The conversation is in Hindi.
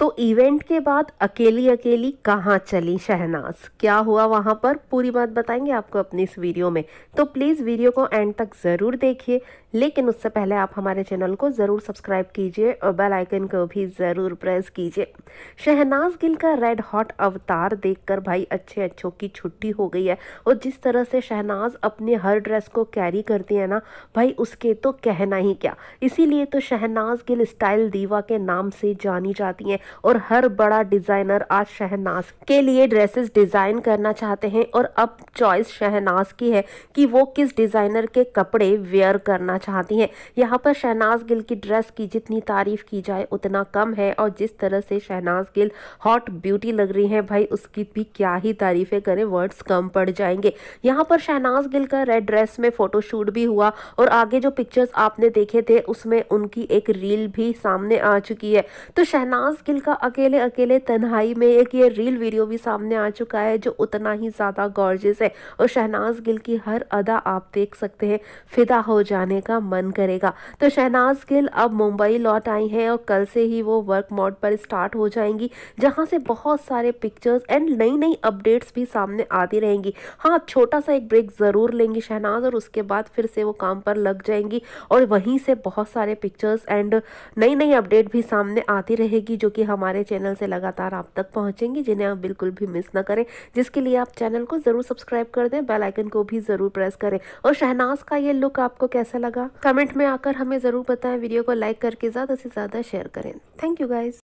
तो इवेंट के बाद अकेली अकेली कहाँ चली शहनाज क्या हुआ वहाँ पर पूरी बात बताएंगे आपको अपनी इस वीडियो में तो प्लीज़ वीडियो को एंड तक ज़रूर देखिए लेकिन उससे पहले आप हमारे चैनल को ज़रूर सब्सक्राइब कीजिए और बेल आइकन को भी ज़रूर प्रेस कीजिए शहनाज गिल का रेड हॉट अवतार देखकर भाई अच्छे अच्छों की छुट्टी हो गई है और जिस तरह से शहनाज अपने हर ड्रेस को कैरी करती है ना भाई उसके तो कहना ही क्या इसीलिए तो शहनाज गिल स्टाइल दीवा के नाम से जानी जाती हैं और हर बड़ा डिज़ाइनर आज शहनाज के लिए ड्रेसेस डिज़ाइन करना चाहते हैं और अब चॉइस शहनाज की है कि वो किस डिज़ाइनर के कपड़े वेयर करना चाहती हैं यहाँ पर शहनाज गिल की ड्रेस की जितनी तारीफ़ की जाए उतना कम है और जिस तरह से शहनाज गिल हॉट ब्यूटी लग रही है भाई उसकी भी क्या ही तारीफ़ें करें वर्ड्स कम पड़ जाएंगे यहाँ पर शहनाज गिल का रेड ड्रेस में फ़ोटोशूट भी हुआ और आगे जो पिक्चर्स आपने देखे थे उसमें उनकी एक रील भी सामने आ चुकी है तो शहनाज गिल राहुल का अकेले अकेले तन्हाई में एक ये रील वीडियो भी सामने आ चुका है जो उतना ही ज़्यादा गॉर्जियस है और शहनाज गिल की हर अदा आप देख सकते हैं फिदा हो जाने का मन करेगा तो शहनाज गिल अब मुंबई लौट आई हैं और कल से ही वो वर्क मोड पर स्टार्ट हो जाएंगी जहाँ से बहुत सारे पिक्चर्स एंड नई नई अपडेट्स भी सामने आती रहेंगी हाँ छोटा सा एक ब्रेक ज़रूर लेंगी शहनाज और उसके बाद फिर से वो काम पर लग जाएंगी और वहीं से बहुत सारे पिक्चर्स एंड नई नई अपडेट भी सामने आती रहेगी जो कि हमारे चैनल से लगातार आप तक पहुंचेंगी जिन्हें आप बिल्कुल भी मिस ना करें जिसके लिए आप चैनल को ज़रूर सब्सक्राइब कर दें बेलाइकन को भी ज़रूर प्रेस करें और शहनाज का ये लुक आपको कैसा लगा कमेंट में आकर हमें ज़रूर बताएं वीडियो को लाइक करके ज़्यादा से ज़्यादा शेयर करें थैंक यू गाइज